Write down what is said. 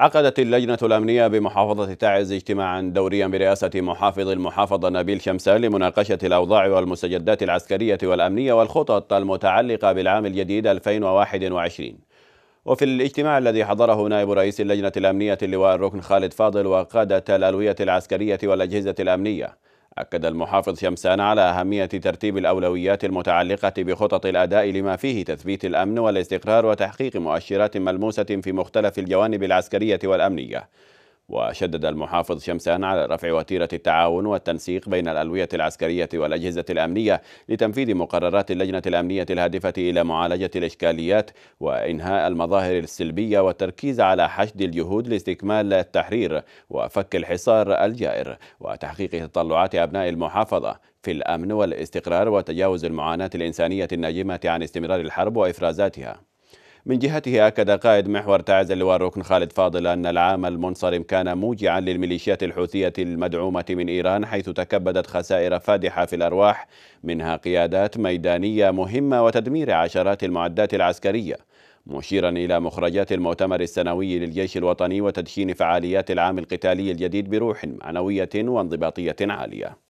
عقدت اللجنة الأمنية بمحافظة تعز اجتماعا دوريا برئاسة محافظ المحافظة نبيل شمسة لمناقشة الأوضاع والمستجدات العسكرية والأمنية والخطط المتعلقة بالعام الجديد 2021 وفي الاجتماع الذي حضره نائب رئيس اللجنة الأمنية اللواء الركن خالد فاضل وقادة الألوية العسكرية والأجهزة الأمنية أكد المحافظ شمسان على أهمية ترتيب الأولويات المتعلقة بخطط الأداء لما فيه تثبيت الأمن والاستقرار وتحقيق مؤشرات ملموسة في مختلف الجوانب العسكرية والأمنية وشدد المحافظ شمسان على رفع وتيرة التعاون والتنسيق بين الألوية العسكرية والأجهزة الأمنية لتنفيذ مقررات اللجنة الأمنية الهادفة إلى معالجة الإشكاليات وإنهاء المظاهر السلبية والتركيز على حشد الجهود لاستكمال التحرير وفك الحصار الجائر وتحقيق تطلعات أبناء المحافظة في الأمن والاستقرار وتجاوز المعاناة الإنسانية الناجمة عن استمرار الحرب وإفرازاتها من جهته أكد قائد محور تعز اللواء الركن خالد فاضل أن العام المنصرم كان موجعا للميليشيات الحوثية المدعومة من إيران حيث تكبدت خسائر فادحة في الأرواح منها قيادات ميدانية مهمة وتدمير عشرات المعدات العسكرية مشيرا إلى مخرجات المؤتمر السنوي للجيش الوطني وتدشين فعاليات العام القتالي الجديد بروح معنوية وانضباطية عالية